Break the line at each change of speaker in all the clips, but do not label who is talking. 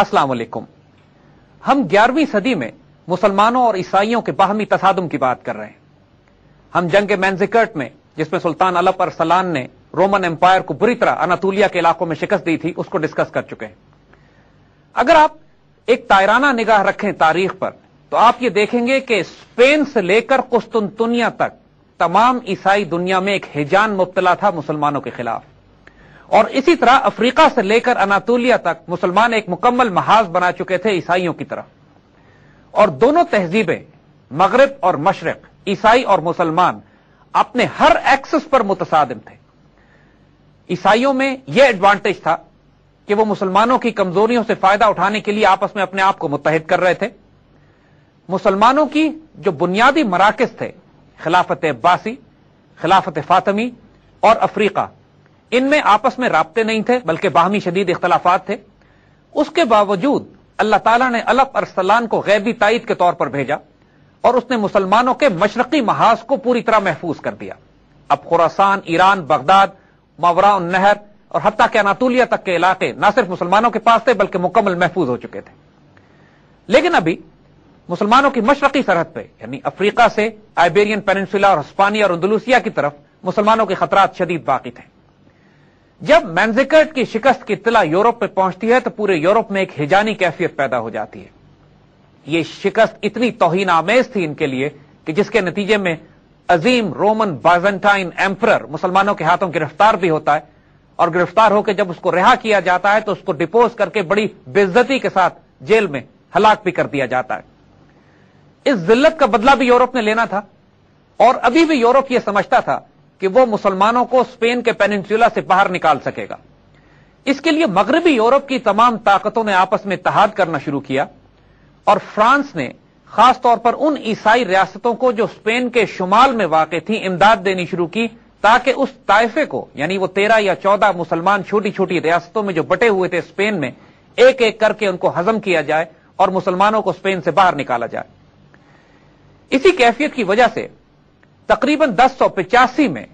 असलाकुम हम ग्यारहवीं सदी में मुसलमानों और ईसाइयों के बाहमी तसादम की बात कर रहे हैं हम जंग मैनजिकर्ट में जिसमें सुल्तान अलप और सलान ने रोमन एम्पायर को बुरी तरह अनातुलिया के इलाकों में शिकस्त दी थी उसको डिस्कस कर चुके हैं अगर आप एक तायराना निगाह रखें तारीख पर तो आप ये देखेंगे कि स्पेन से लेकर कुस्तुनतुनिया तक तमाम ईसाई दुनिया में एक हिजान मुबतला था मुसलमानों के खिलाफ और इसी तरह अफ्रीका से लेकर अनातोलिया तक मुसलमान एक मुकम्मल महाज बना चुके थे ईसाइयों की तरफ और दोनों तहजीबें मगरब और मशरक ईसाई और मुसलमान अपने हर एक्सेस पर मुतसादिम थे ईसाइयों में यह एडवांटेज था कि वह मुसलमानों की कमजोरियों से फायदा उठाने के लिए आपस में अपने आप को मुतहद कर रहे थे मुसलमानों की जो बुनियादी मराकज थे खिलाफत अब्बासी खिलाफत फातमी और अफ्रीका इनमें आपस में रबते नहीं थे बल्कि बाहमी शदीद इख्तलाफात थे उसके बावजूद अल्लाह तला ने अलप अरसलान को गैबी ताइद के तौर पर भेजा और उसने मुसलमानों के मशरकी महाज को पूरी तरह महफूज कर दिया अब खुरासान ईरान बगदाद मावरा नहर और हत्या के अनातुलिया तक के इलाके न सिर्फ मुसलमानों के पास थे बल्कि मुकम्मल महफूज हो चुके थे लेकिन अभी मुसलमानों की मशरकी सरहद पर यानी अफ्रीका से आइबेरियन पेनसुला और हस्पानिया और अंदलूसिया की तरफ मुसलमानों के खतरा शदीद बाकी थे जब मैंजिकर्ट की शिकस्त की इतला यूरोप में पहुंचती है तो पूरे यूरोप में एक हिजानी कैफियत पैदा हो जाती है ये शिकस्त इतनी तोहिन आमेज थी इनके लिए कि जिसके नतीजे में अजीम रोमन बाइजेंटाइन एम्पर मुसलमानों के हाथों गिरफ्तार भी होता है और गिरफ्तार होकर जब उसको रिहा किया जाता है तो उसको डिपोज करके बड़ी बेज्जती के साथ जेल में हलाक भी कर दिया जाता है इस जिल्लत का बदला भी यूरोप ने लेना था और अभी भी यूरोप यह समझता था कि वो मुसलमानों को स्पेन के पेनिनसुला से बाहर निकाल सकेगा इसके लिए मगरबी यूरोप की तमाम ताकतों ने आपस में इतहाद करना शुरू किया और फ्रांस ने खासतौर पर उन ईसाई रियासतों को जो स्पेन के शुमाल में वाक़ थी इमदाद देनी शुरू की ताकि उस ताइफे को यानी वो तेरह या चौदह मुसलमान छोटी छोटी रियासतों में जो बटे हुए थे स्पेन में एक एक करके उनको हजम किया जाए और मुसलमानों को स्पेन से बाहर निकाला जाए इसी कैफियत की वजह से तकरीबन दस सौ पिचासी में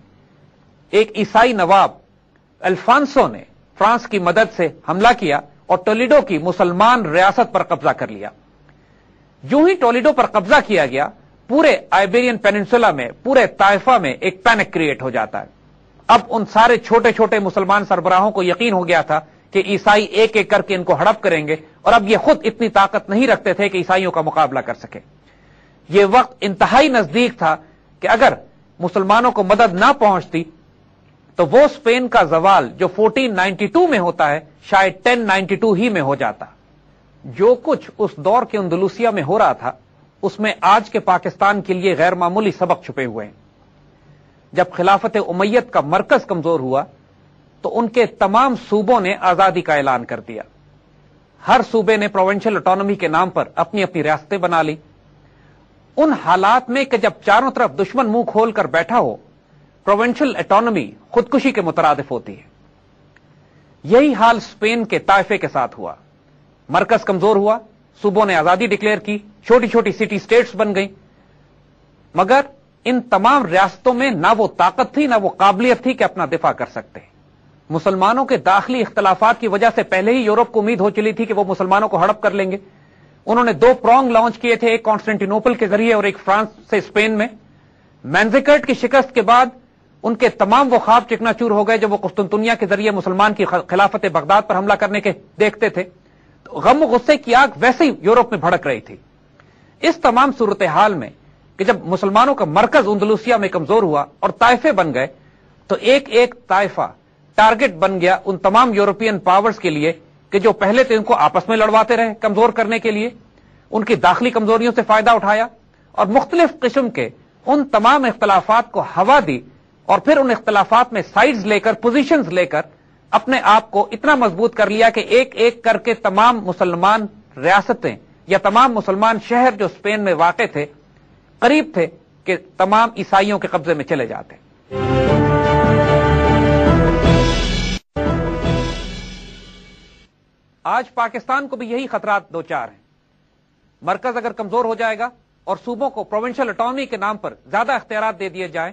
एक ईसाई नवाब अल्फांसो ने फ्रांस की मदद से हमला किया और टोलिडो की मुसलमान रियासत पर कब्जा कर लिया यूं ही टोलिडो पर कब्जा किया गया पूरे आइबेरियन पेनिनसुला में पूरे ताइफा में एक पैनिक क्रिएट हो जाता है अब उन सारे छोटे छोटे मुसलमान सरबराहों को यकीन हो गया था कि ईसाई एक एक करके इनको हड़प करेंगे और अब ये खुद इतनी ताकत नहीं रखते थे कि ईसाइयों का मुकाबला कर सके ये वक्त इंतहाई नजदीक था कि अगर मुसलमानों को मदद ना पहुंचती तो वो स्पेन का जवाल जो 1492 में होता है शायद 1092 ही में हो जाता जो कुछ उस दौर के उन्दलूसिया में हो रहा था उसमें आज के पाकिस्तान के लिए गैर मामूली सबक छुपे हुए हैं जब खिलाफत उमैयत का मरकज कमजोर हुआ तो उनके तमाम सूबों ने आजादी का ऐलान कर दिया हर सूबे ने प्रोवेंशियल ऑटोनॉमी के नाम पर अपनी अपनी रियासतें बना ली उन हालात में कि जब चारों तरफ दुश्मन मुंह खोलकर बैठा हो प्रोवेंशियल एटोनॉमी खुदकुशी के मुतरदफ होती है यही हाल स्पेन के ताइफे के साथ हुआ मरकज कमजोर हुआ सूबों ने आजादी डिक्लेयर की छोटी छोटी सिटी स्टेट्स बन गई मगर इन तमाम रियासतों में ना वो ताकत थी ना वो काबिलियत थी कि अपना दिफा कर सकते मुसलमानों के दाखिली इख्तलाफात की वजह से पहले ही यूरोप को उम्मीद हो चली थी कि वो मुसलमानों को हड़प कर लेंगे उन्होंने दो प्रॉन्ग लॉन्च किए थे एक कॉन्स्टेंटिनोपल के जरिए और एक फ्रांस से स्पेन में मैंजिकर्ट की शिकस्त के बाद उनके तमाम वो खाब चिकनाचूर हो गए जो वो कुस्तुनतुनिया के जरिए मुसलमान की खिलाफत बगदाद पर हमला करने के देखते थे तो गम गुस्से की आग वैसे ही यूरोप में भड़क रही थी इस तमाम सूरत हाल में कि जब मुसलमानों का मरकज उन्दलूसिया में कमजोर हुआ और ताइफे बन गए तो एक एक ताइफा टारगेट बन गया उन तमाम यूरोपियन पावर्स के लिए कि जो पहले तो इनको आपस में लड़वाते रहे कमजोर करने के लिए उनकी दाखिली कमजोरियों से फायदा उठाया और मुख्तलिफ किस्म के उन तमाम इख्तलाफात को हवा दी और फिर उन इख्तलाफात में साइड्स लेकर पोजिशन लेकर अपने आप को इतना मजबूत कर लिया कि एक एक करके तमाम मुसलमान रियासतें या तमाम मुसलमान शहर जो स्पेन में वाक़ थे करीब थे कि तमाम ईसाइयों के कब्जे में चले जाते आज पाकिस्तान को भी यही खतरा दो चार हैं मरकज अगर कमजोर हो जाएगा और सूबों को प्रोविंशियल अटॉर्नी के नाम पर ज्यादा अख्तियार दे दिए जाए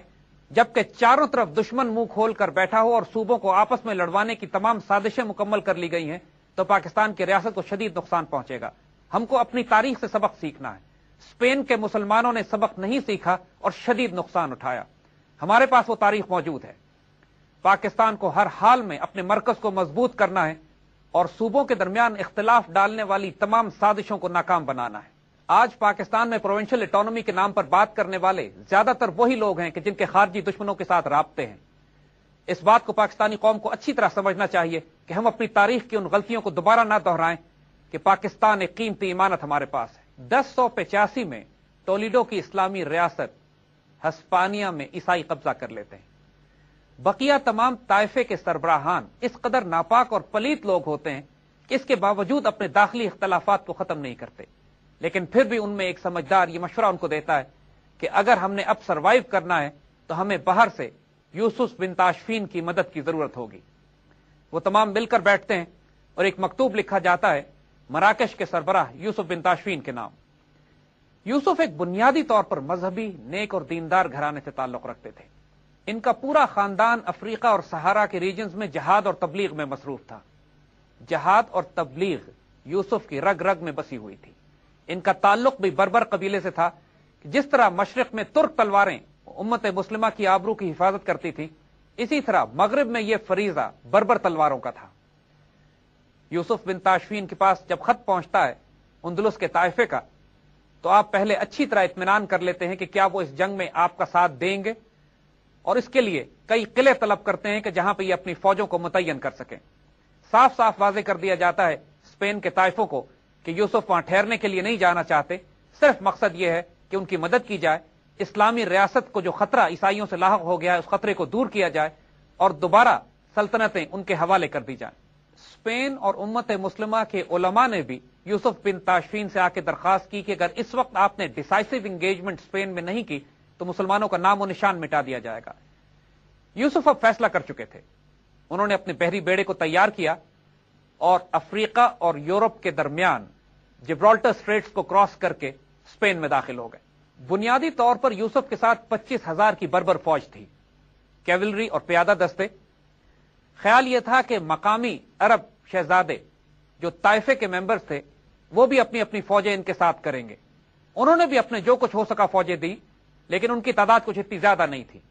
जबकि चारों तरफ दुश्मन मुंह खोलकर बैठा हो और सूबों को आपस में लड़वाने की तमाम साजिशें मुकम्मल कर ली गई हैं तो पाकिस्तान की रियासत को शदीद नुकसान पहुंचेगा हमको अपनी तारीख से सबक सीखना है स्पेन के मुसलमानों ने सबक नहीं सीखा और शदीद नुकसान उठाया हमारे पास वो तारीख मौजूद है पाकिस्तान को हर हाल में अपने मरकज को मजबूत करना है और सूबों के दरमियान इख्तलाफ डालने वाली तमाम साजिशों को नाकाम बनाना है आज पाकिस्तान में प्रोवेंशियल इटोनॉमी के नाम पर बात करने वाले ज्यादातर वही लोग हैं कि जिनके खारजी दुश्मनों के साथ रबते हैं इस बात को पाकिस्तानी कौम को अच्छी तरह समझना चाहिए कि हम अपनी तारीख की उन गलतियों को दोबारा ना दोहराएं कि पाकिस्तान एक कीमती इमानत हमारे पास है दस सौ पचासी में टोलीडो की इस्लामी रियासत हस्पानिया में ईसाई कब्जा कर लेते हैं बकिया तमाम ताइफे के सरबराहान इस कदर नापाक और पलीत लोग होते हैं कि इसके बावजूद अपने दाखिली इख्तलाफात को खत्म नहीं करते लेकिन फिर भी उनमें एक समझदार ये मशवरा उनको देता है कि अगर हमने अब सरवाइव करना है तो हमें बाहर से यूसुफ बिन ताशफीन की मदद की जरूरत होगी वो तमाम मिलकर बैठते हैं और एक मकतूब लिखा जाता है मराकश के सरबराह यूसुफ बिन ताशफीन के नाम यूसुफ एक बुनियादी तौर पर मजहबी नेक और दीनदार घराने से ताल्लुक रखते थे इनका पूरा खानदान अफ्रीका और सहारा के रीजन में जहाद और तबलीग में मसरूफ था जहाद और तबलीग यूसुफ की रग रग में बसी हुई थी इनका ताल्लुक भी बरबर कबीले से था जिस तरह मशरक में तुर्क तलवारें उम्मत मुस्लिमा की आबरू की हिफाजत करती थी इसी तरह मगरब में यह फरीजा बरबर तलवारों का था यूसुफ बिन ताशवीन के पास जब खत पहुंचता है उन्दुलस के ताइफे का तो आप पहले अच्छी तरह इतमान कर लेते हैं कि क्या वो इस जंग में आपका साथ देंगे और इसके लिए कई किले तलब करते हैं कि जहां पर यह अपनी फौजों को मुतयन कर सके साफ साफ वाजे कर दिया जाता है स्पेन के ताइफों को कि यूसुफ वहां ठहरने के लिए नहीं जाना चाहते सिर्फ मकसद यह है कि उनकी मदद की जाए इस्लामी रियासत को जो खतरा ईसाइयों से लाक हो गया है उस खतरे को दूर किया जाए और दोबारा सल्तनतें उनके हवाले कर दी जाए स्पेन और उम्मत मुस्लिमा के ओलमा ने भी यूसुफ बिन ताशफीन से आके दरखास्त की कि अगर इस वक्त आपने डिसाइसिव इंगेजमेंट स्पेन में नहीं की तो मुसलमानों का नाम निशान मिटा दिया जाएगा यूसुफ अब फैसला कर चुके थे उन्होंने अपने बहरी बेड़े को तैयार किया और अफ्रीका और यूरोप के दरमियान जिब्रॉल्टर स्ट्रेट्स को क्रॉस करके स्पेन में दाखिल हो गए बुनियादी तौर पर यूसुफ के साथ पच्चीस हजार की बर्बर फौज थी कैवलरी और प्यादा दस्ते ख्याल यह था कि मकामी अरब शहजादे जो ताइफे के मेंबर्स थे वो भी अपनी अपनी फौजें इनके साथ करेंगे उन्होंने भी अपने जो कुछ हो सका फौजें दी लेकिन उनकी तादाद कुछ इतनी ज्यादा नहीं थी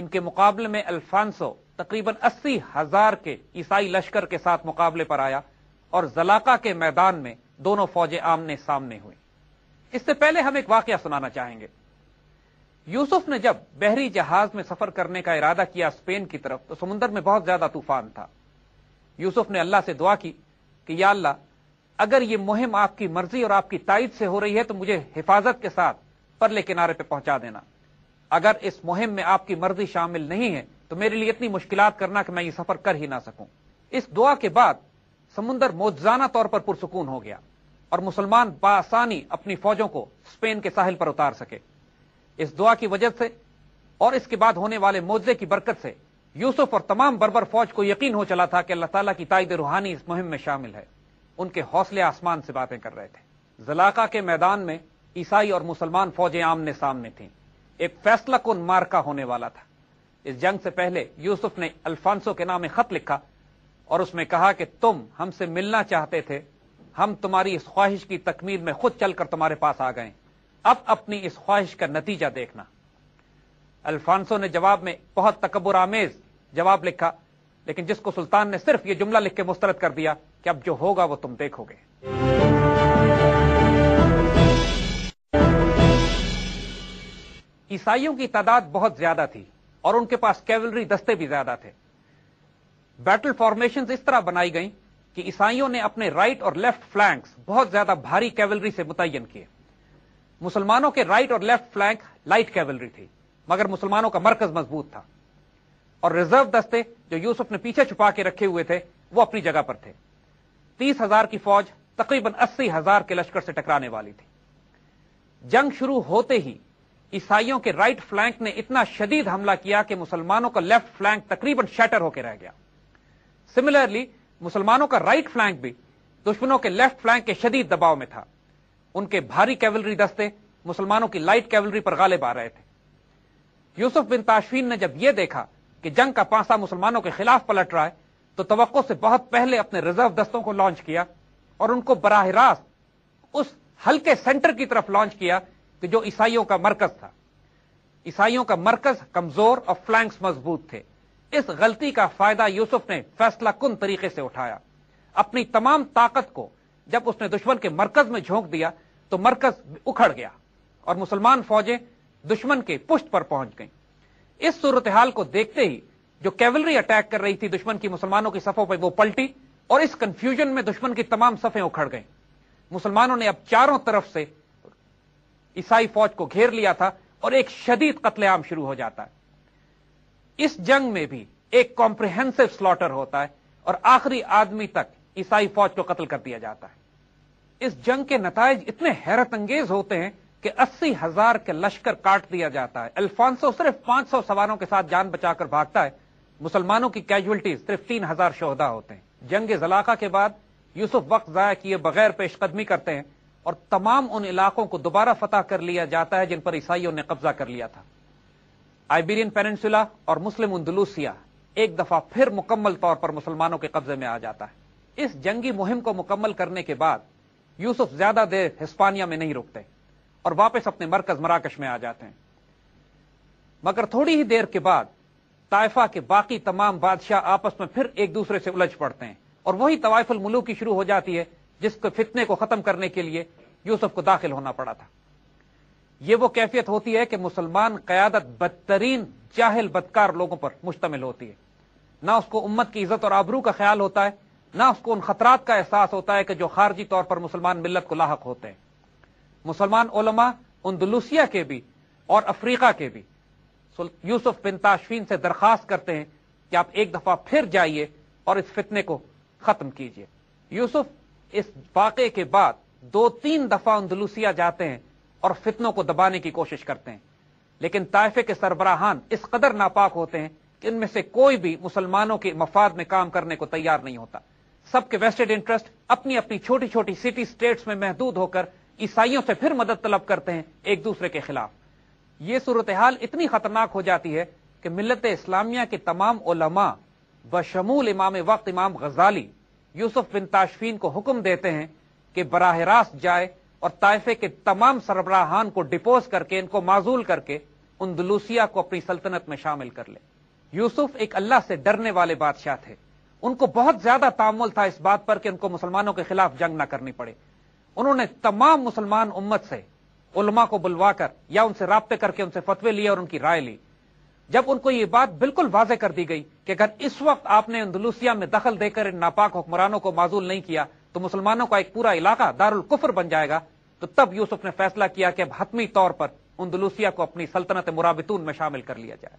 इनके मुकाबले में अल्फांसो तकरीबन अस्सी हजार के ईसाई लश्कर के साथ मुकाबले पर आया और जलाका के मैदान में दोनों फौजें आमने सामने हुई इससे पहले हम एक वाक्य सुनाना चाहेंगे यूसुफ ने जब बहरी जहाज में सफर करने का इरादा किया स्पेन की तरफ तो समुन्द्र में बहुत ज्यादा तूफान था यूसुफ ने अल्लाह से दुआ की कि या अल्लाह अगर ये मुहिम आपकी मर्जी और आपकी ताइद से हो रही है तो मुझे हिफाजत के साथ परले किनारे पे पहुंचा देना अगर इस मुहिम में आपकी मर्जी शामिल नहीं है तो मेरे लिए इतनी मुश्किल करना कि मैं ये सफर कर ही ना सकूं इस दुआ के बाद समुन्दर मोजाना तौर पर पुरसकून हो गया और मुसलमान बासानी अपनी फौजों को स्पेन के साहिल पर उतार सके इस दुआ की वजह से और इसके बाद होने वाले मोजे की बरकत से यूसुफ और तमाम बर्बर फौज को यकीन हो चला था कि अल्लाह ताला की ताइद रूहानी इस मुहिम में शामिल है उनके हौसले आसमान से बातें कर रहे थे जलाका के मैदान में ईसाई और मुसलमान फौजें आमने सामने थी एक फैसला कन मार्का होने वाला था इस जंग से पहले यूसुफ ने अल्फांसो के नाम खत लिखा और उसमें कहा कि तुम हमसे मिलना चाहते थे हम तुम्हारी इस ख्वाहिश की तकमील में खुद चलकर तुम्हारे पास आ गए अब अपनी इस ख्वाहिश का नतीजा देखना अल्फांसो ने जवाब में बहुत तकबर आमेज जवाब लिखा लेकिन जिसको सुल्तान ने सिर्फ ये जुमला लिख के मुस्तरद कर दिया कि अब जो होगा वो तुम देखोगे ईसाइयों की तादाद बहुत ज्यादा थी और उनके पास कैवलरी दस्ते भी ज्यादा थे बैटल फॉर्मेशन इस तरह बनाई गई कि ईसाइयों ने अपने राइट और लेफ्ट फ्लैंक्स बहुत ज्यादा भारी कैवलरी से मुतयन किए मुसलमानों के राइट और लेफ्ट फ्लैंक लाइट कैवलरी थी मगर मुसलमानों का मरकज मजबूत था और रिजर्व दस्ते जो यूसुफ ने पीछे छुपा के रखे हुए थे वो अपनी जगह पर थे तीस हजार की फौज तकरीबन अस्सी हजार के लश्कर से टकराने वाली थी जंग शुरू होते ही ईसाइयों के राइट फ्लैंक ने इतना शदीद हमला किया कि मुसलमानों का लेफ्ट फ्लैंक तकरीबन शटर होकर रह गया सिमिलरली मुसलमानों का राइट फ्लैंक भी दुश्मनों के लेफ्ट फ्लैंक के शदीद दबाव में था उनके भारी कैवलरी दस्ते मुसलमानों की लाइट कैवलरी पर गाले आ रहे थे यूसुफ बिन ताशवीन ने जब यह देखा कि जंग का पांसा मुसलमानों के खिलाफ पलट रहा है तो तवक्को से बहुत पहले अपने रिजर्व दस्तों को लॉन्च किया और उनको बराह रास्त उस हल्के सेंटर की तरफ लॉन्च किया कि जो ईसाइयों का मरकज था ईसाइयों का मरकज कमजोर और फ्लैंक्स मजबूत थे इस गलती का फायदा यूसुफ ने फैसला कुन तरीके से उठाया अपनी तमाम ताकत को जब उसने दुश्मन के मरकज में झोंक दिया तो मरकज उखड़ गया और मुसलमान फौजें दुश्मन के पुष्ट पर पहुंच गई इस सूरत हाल को देखते ही जो कैवलरी अटैक कर रही थी दुश्मन की मुसलमानों की सफों पर वो पलटी और इस कंफ्यूजन में दुश्मन की तमाम सफें उखड़ गईं। मुसलमानों ने अब चारों तरफ से ईसाई फौज को घेर लिया था और एक शदीद कत्लेआम शुरू हो जाता है इस जंग में भी एक कॉम्प्रिहेंसिव स्लॉटर होता है और आखिरी आदमी तक ईसाई फौज को कत्ल कर दिया जाता है इस जंग के नतज इतने हैरत अंगेज होते हैं कि अस्सी हजार के लश्कर काट दिया जाता है अल्फांसो सिर्फ 500 सवारों के साथ जान बचाकर भागता है मुसलमानों की कैजुअलिटीज सिर्फ तीन हजार शोहदा होते हैं जंग जलाका के बाद यूसुफ वक्त जाया किए बगैर पेशकदमी करते हैं और तमाम उन इलाकों को दोबारा फतह कर लिया जाता है जिन पर ईसाइयों ने कब्जा कर लिया था आइबेरियन पेनसुला और मुस्लिम उन्दलूसिया एक दफा फिर मुकम्मल तौर पर मुसलमानों के कब्जे में आ जाता है इस जंगी मुहिम को मुकम्मल करने के बाद यूसुफ ज्यादा देर हिस्पानिया में नहीं रुकते और वापस अपने मरकज मराकश में आ जाते हैं मगर थोड़ी ही देर के बाद ताइफा के बाकी तमाम बादशाह आपस में फिर एक दूसरे से उलझ पड़ते हैं और वही तवाइफुल की शुरू हो जाती है जिसको फितने को खत्म करने के लिए यूसुफ को दाखिल होना पड़ा था ये वो कैफियत होती है कि मुसलमान क्यादत बदतरीन जाहिल बदकार लोगों पर मुश्तमिल होती है ना उसको उम्मत की इज्जत और आबरू का ख्याल होता है ना उसको उन खतरात का एहसास होता है कि जो खारजी तौर पर मुसलमान मिलत को लाक होते हैं मुसलमान ओलमा उन्दलूसिया के भी और अफ्रीका के भी यूसुफ बिन ताशफीन से दरखास्त करते हैं कि आप एक दफा फिर जाइए और इस फितने को खत्म कीजिए यूसुफ इस वाक़े के बाद दो तीन दफा अंदलूसिया जाते हैं और फितनों को दबाने की कोशिश करते हैं लेकिन ताइफे के सरबराहान इस कदर नापाक होते हैं कि इनमें से कोई भी मुसलमानों के मफाद में काम करने को तैयार नहीं होता सबके वेस्टेड इंटरेस्ट अपनी अपनी छोटी छोटी सिटी स्टेट्स में महदूद होकर ईसाइयों से फिर मदद तलब करते हैं एक दूसरे के खिलाफ ये सूरत हाल इतनी खतरनाक हो जाती है कि मिलत इस्लामिया के तमाम उलमा बशमूल इमाम वक्त इमाम गजाली यूसुफ बिन ताशफीन को हुक्म देते हैं कि बराह रास्त जाए और ताइफे के तमाम सरबराहान को डिपोज करके इनको माजूल करके उन दुलूसिया को अपनी सल्तनत में शामिल कर ले यूसुफ एक अल्लाह से डरने वाले बादशाह थे उनको बहुत ज्यादा तामुल था इस बात पर कि उनको मुसलमानों के खिलाफ जंग ना करनी पड़े उन्होंने तमाम मुसलमान उम्मत से उलमा को बुलवाकर या उनसे रबते करके उनसे फतवे लिए और उनकी राय ली जब उनको ये बात बिल्कुल वाजह कर दी गई कि अगर इस वक्त आपने अंदलूसिया में दखल देकर इन नापाक हुक्मरानों को माजूल नहीं किया तो मुसलमानों का एक पूरा इलाका दारुल कुफर बन जाएगा तो तब यूसुफ ने फैसला किया कि अब हतमी तौर पर उन्दलूसिया को अपनी सल्तनत मुराबितून में शामिल कर लिया जाए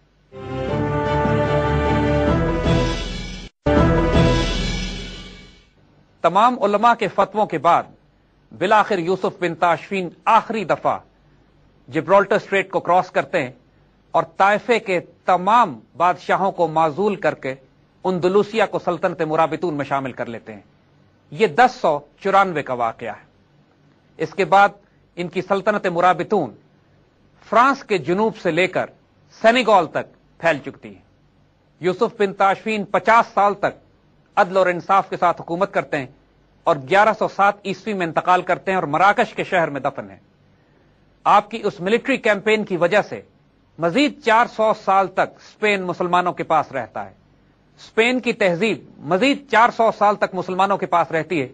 तमाम उलमा के फतवों के बाद बिलाखिर यूसुफ बिन ताशफीन आखिरी दफा जिब्रॉल्टर स्ट्रेट को क्रॉस करते हैं और ताइफे के तमाम बादशाहों को माजूल करके उन उन्दलूसिया को सल्तनत मुराबितून में शामिल कर लेते हैं यह दस सौ चौरानवे का वाक़ है इसके बाद इनकी सल्तनत मुराबितून फ्रांस के जुनूब से लेकर सेनेगॉल तक फैल चुकती है यूसुफ बिन ताशफीन पचास साल तक अदल और इंसाफ के साथ हुकूमत करते हैं और ग्यारह सौ सात ईस्वी में इंतकाल करते हैं और मराकश के शहर में दफन है आपकी उस मिलिट्री कैंपेन की वजह से मजीद चार सौ साल तक स्पेन मुसलमानों के पास रहता है स्पेन की तहजीब मजीद चार सौ साल तक मुसलमानों के पास रहती है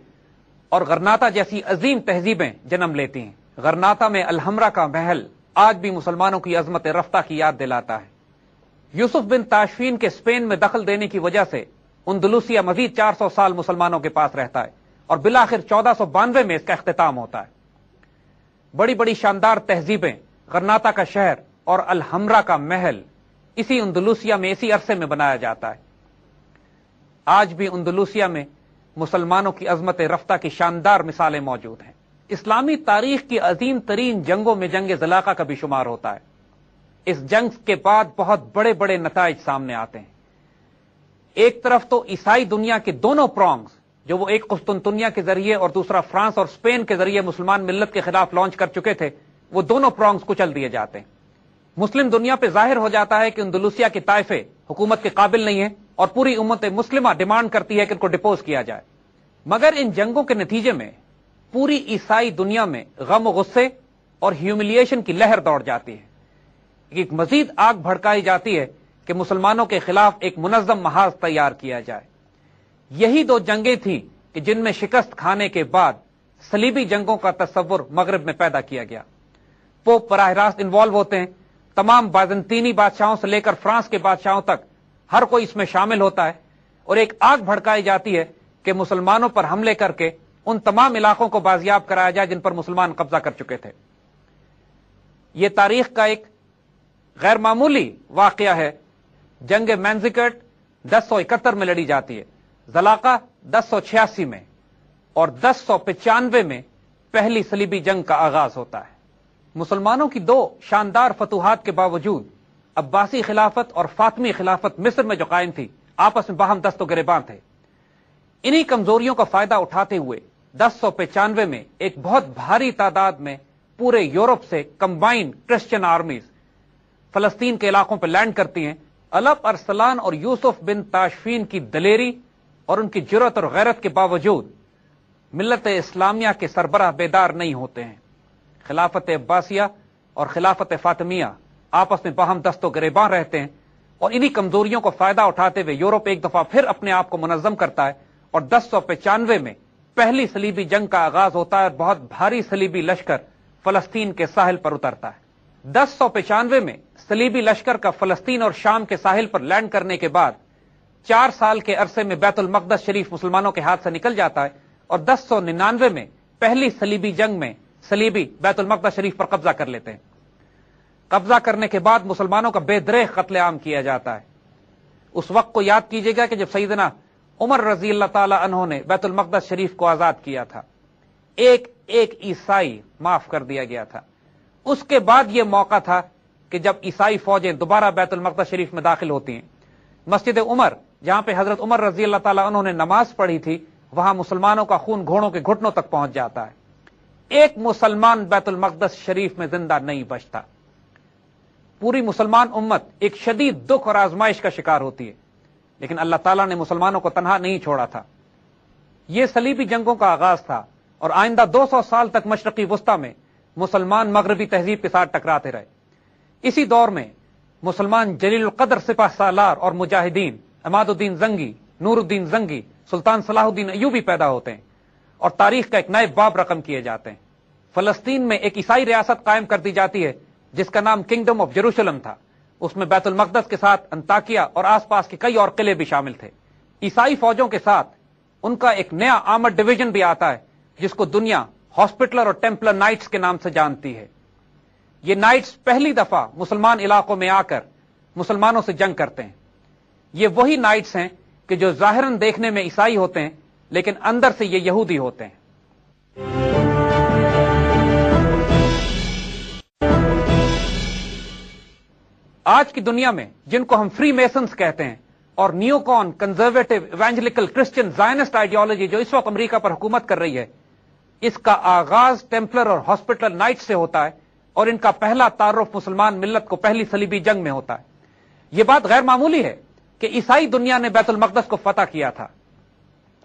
और गरनाता जैसी अजीम तहजीबें जन्म लेती हैं गरनाता में अलहमरा का महल आज भी मुसलमानों की अजमत रफ्ता की याद दिलाता है यूसुफ बिन ताशफीन के स्पेन में दखल देने की वजह से उन दुलूसिया मजीद चार सौ साल मुसलमानों के पास रहता है और बिलाखिर चौदह सौ बानवे में इसका अख्ताम होता है बड़ी बड़ी शानदार तहजीबें गरनाता का शहर और हमरा का महल इसी उन्दलूसिया में इसी अरसे में बनाया जाता है आज भी उन्दलूसिया में मुसलमानों की अजमत रफ्ता की शानदार मिसालें मौजूद हैं इस्लामी तारीख की अजीम तरीन जंगों में जंग जलाका का भी शुमार होता है इस जंग के बाद बहुत बड़े बड़े नतज सामने आते हैं एक तरफ तो ईसाई दुनिया के दोनों प्रोंग्स जो वो एक कुस्तुनतुनिया के जरिए और दूसरा फ्रांस और स्पेन के जरिए मुसलमान मिल्लत के खिलाफ लॉन्च कर चुके थे वो दोनों प्रॉन्ग्स कुचल दिए जाते हैं मुस्लिम दुनिया पे जाहिर हो जाता है कि उन इंदुलूसिया की ताइफे हुकूमत के काबिल नहीं है और पूरी उम्मत मुस्लिम डिमांड करती है कि उनको डिपोज किया जाए मगर इन जंगों के नतीजे में पूरी ईसाई दुनिया में गम गुस्से और ह्यूमिलिएशन की लहर दौड़ जाती है एक मजीद आग भड़काई जाती है कि मुसलमानों के खिलाफ एक मुनजम महाज तैयार किया जाए यही दो जंगें थी कि जिनमें शिकस्त खाने के बाद सलीबी जंगों का तस्वुर मगरब में पैदा किया गया पोप बराह रास्त इन्वॉल्व होते हैं तमाम बाजनतीनी बादशाहों से लेकर फ्रांस के बादशाहों तक हर कोई इसमें शामिल होता है और एक आग भड़काई जाती है कि मुसलमानों पर हमले करके उन तमाम इलाकों को बाजियाब कराया जाए जिन पर मुसलमान कब्जा कर चुके थे यह तारीख का एक गैर मामूली वाक़ है जंग मैंजिकट दस सौ इकहत्तर में लड़ी जाती है जलाका दस सौ छियासी में और दस सौ पचानवे में पहली सलीबी जंग का आगाज होता है मुसलमानों की दो शानदार फतूहत के बावजूद अब्बासी खिलाफत और फातमी खिलाफत मिस्र में जो कायम थी आपस में बाहम दस्तो गिरेबान थे इन्हीं कमजोरियों का फायदा उठाते हुए दस सौ पचानवे में एक बहुत भारी तादाद में पूरे यूरोप से कंबाइंड क्रिश्चियन आर्मीज फलस्तीन के इलाकों पर लैंड करती हैं अलब अरसलान और यूसुफ बिन ताशफीन की दलेरी और उनकी जरूरत और गैरत के बावजूद मिलत इस्लामिया के सरबराह बेदार नहीं होते हैं खिलाफत अब्बासिया और खिलाफत फातमिया आपस में बहम दस्तों गरेबान रहते हैं और इन्हीं कमजोरियों को फायदा उठाते हुए यूरोप एक दफा फिर अपने आप को मुनजम करता है और दस सौ पचानवे में पहली सलीबी जंग का आगाज होता है और बहुत भारी सलीबी लश्कर फलस्तीन के साहिल पर उतरता है दस सौ पचानवे में सलीबी लश्कर का फलस्तीन और शाम के साहिल पर लैंड करने के बाद चार साल के अरसे में बैतुल मकदस शरीफ मुसलमानों के हाथ से निकल जाता है और दस सौ निन्यानवे में पहली सलीबी जंग में सलीबी बैतुलमकदा शरीफ पर कब्जा कर लेते हैं कब्जा करने के बाद मुसलमानों का बेदरे बेदरेह आम किया जाता है उस वक्त को याद कीजिएगा कि जब सईदना उमर रजी अल्लाह तहों ने बैतुलमकदा शरीफ को आजाद किया था एक एक ईसाई माफ कर दिया गया था उसके बाद यह मौका था कि जब ईसाई फौजें दोबारा बैतुलमकदा शरीफ में दाखिल होती हैं मस्जिद उमर जहां पर हजरत उमर रजी अल्लाह तला ने नमाज पढ़ी थी वहां मुसलमानों का खून घोड़ों के घुटनों तक पहुंच जाता है एक मुसलमान बैतुलमकदस शरीफ में जिंदा नहीं बचता पूरी मुसलमान उम्मत एक शदीद दुख और आजमाइश का शिकार होती है लेकिन अल्लाह तला ने मुसलमानों को तनहा नहीं छोड़ा था यह सलीबी जंगों का आगाज था और आइंदा दो सौ साल तक मशरकी वस्ता में मुसलमान मगरबी तहजीब के साथ टकराते रहे इसी दौर में मुसलमान जलील कदर सिपा सालार और मुजाहिदीन अमादुद्दीन जंगी नूरुद्दीन जंगी सुल्तान सलाहुद्दीन अयूबी पैदा होते हैं और तारीख का एक नए बाब रकम किए जाते हैं फलस्तीन में एक ईसाई रियासत कायम कर दी जाती है जिसका नाम किंगडम ऑफ जेरूशलम था उसमें बैतुलमकदस के साथ अंताकिया और आसपास के कई और किले भी शामिल थे ईसाई फौजों के साथ उनका एक नया आर्मर डिवीजन भी आता है जिसको दुनिया हॉस्पिटलर और टेम्पलर नाइट्स के नाम से जानती है ये नाइट्स पहली दफा मुसलमान इलाकों में आकर मुसलमानों से जंग करते हैं ये वही नाइट्स हैं कि जो जाहिरन देखने में ईसाई होते हैं लेकिन अंदर से ये यहूदी होते हैं आज की दुनिया में जिनको हम फ्री मेसन कहते हैं और neocon conservative evangelical Christian Zionist ideology जो इस वक्त अमरीका पर हुकूमत कर रही है इसका आगाज टेम्पलर और हॉस्पिटल नाइट से होता है और इनका पहला तारुफ मुसलमान मिल्लत को पहली सलीबी जंग में होता है यह बात गैर मामूली है कि ईसाई दुनिया ने बैतुलमकदस को फतह किया था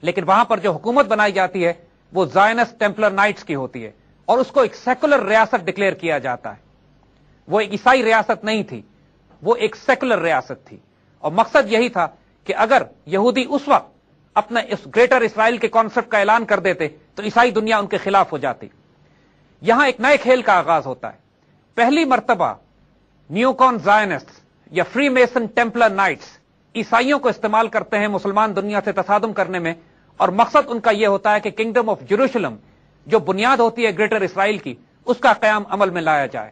लेकिन वहां पर जो हुकूमत बनाई जाती है वो जायनस टेम्पलर नाइट्स की होती है और उसको एक सेकुलर रियासत डिक्लेयर किया जाता है वो एक ईसाई रियासत नहीं थी वो एक सेकुलर रियासत थी और मकसद यही था कि अगर यहूदी उस वक्त अपने इस ग्रेटर इसराइल के कॉन्सेप्ट का ऐलान कर देते तो ईसाई दुनिया उनके खिलाफ हो जाती यहां एक नए खेल का आगाज होता है पहली मरतबा न्यूकॉन जायनिस्ट या फ्री मेसन टेम्पलर नाइट्स ईसाइयों को इस्तेमाल करते हैं मुसलमान दुनिया से तसादम करने में और मकसद उनका यह होता है कि किंगडम ऑफ जेरूशलम जो बुनियाद होती है ग्रेटर इसराइल की उसका क्याम अमल में लाया जाए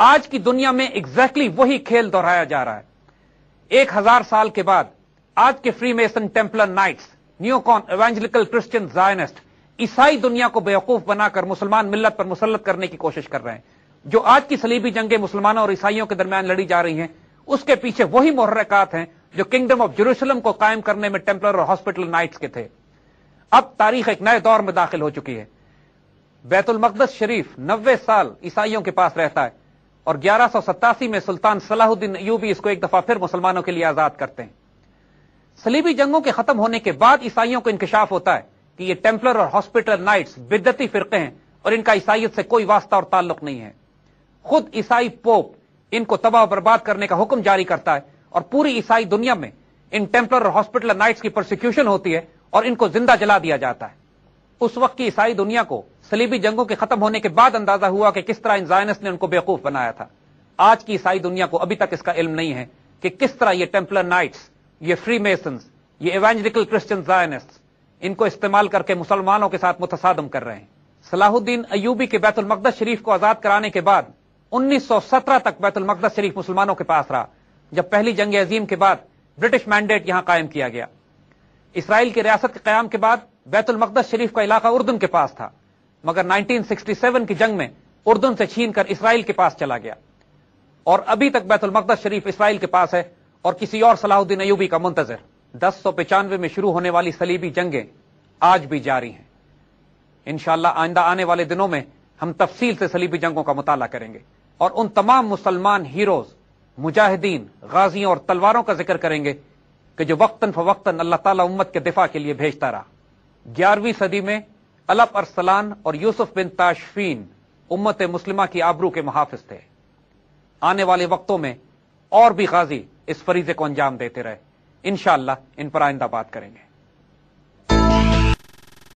आज की दुनिया में एग्जैक्टली exactly वही खेल दोहराया जा रहा है एक हजार साल के बाद आज के free mason templar knights neocon evangelical Christian Zionist ईसाई दुनिया को बेवकूफ बनाकर मुसलमान मिल्लत पर मुसलत करने की कोशिश कर रहे हैं जो आज की सलीबी जंगे मुसलमानों और ईसाइयों के दरमियान लड़ी जा रही हैं उसके पीछे वही मुहरकत हैं जो किंगडम ऑफ जेरूसलम को कायम करने में टेम्पलर और हॉस्पिटल नाइट्स के थे अब तारीख एक नए दौर में दाखिल हो चुकी है बैतुल मकदस शरीफ नब्बे साल ईसाइयों के पास रहता है और ग्यारह में सुल्तान सलाहुद्दीन यूबी इसको एक दफा फिर मुसलमानों के लिए आजाद करते हैं सलीबी जंगों के खत्म होने के बाद ईसाइयों को इंकशाफ होता है कि ये टेम्पलर और हॉस्पिटल नाइट्स बिद्दती फिरके हैं और इनका ईसाइत से कोई वास्ता और ताल्लुक नहीं है खुद ईसाई पोप इनको तबाह बर्बाद करने का हुक्म जारी करता है और पूरी ईसाई दुनिया में इन टेम्पलर और हॉस्पिटल नाइट्स की प्रोसिक्यूशन होती है और इनको जिंदा जला दिया जाता है उस वक्त की ईसाई दुनिया को सलीबी जंगों के खत्म होने के बाद अंदाजा हुआ कि किस तरह इन जायनस ने उनको बेवकूफ बनाया था आज की ईसाई दुनिया को अभी तक इसका इल्म नहीं है कि किस तरह यह टेम्पलर नाइट्स ये फ्री मेसन ये एवेंजलिकल क्रिश्चियन जायनिस्ट इनको इस्तेमाल करके मुसलमानों के साथ मुतसादम कर रहे हैं सलाहुद्दीन अयूबी के बैतुलमकदस शरीफ को आजाद कराने के बाद 1917 तक बैतुलमकदस शरीफ मुसलमानों के पास रहा जब पहली जंग अजीम के बाद ब्रिटिश मैंडेट यहां कायम किया गया इसराइल की रियासत के क्याम के बाद बैतुलमकदस शरीफ का इलाका उर्दन के पास था मगर नाइनटीन सिक्सटी सेवन की जंग में उर्दन से छीन कर इसराइल के पास चला गया और अभी तक बैतुलमकदस शरीफ इसराइल के पास है और किसी और सलाहुद्दीन अयूबी का मुंतजर दस सौ पचानवे में शुरू होने वाली सलीबी जंगें आज भी जारी हैं इनशाला आइंदा आने वाले दिनों में हम तफसील से सलीबी जंगों का मुताला करेंगे और उन तमाम मुसलमान हीरोज मुजाहिदीन गाजियों और तलवारों का जिक्र करेंगे कि जो वक्तन फवक्तन अल्लाह ताला उम्मत के दिफा के लिए भेजता रहा ग्यारहवीं सदी में अलप अरसलान और यूसुफ बिन ताशफीन उम्मत मुस्लिमा की आबरू के मुहाफिज थे आने वाले वक्तों में और भी गाजी इस फरीजे को अंजाम देते रहे इनशाला इन पर आइंदा बात करेंगे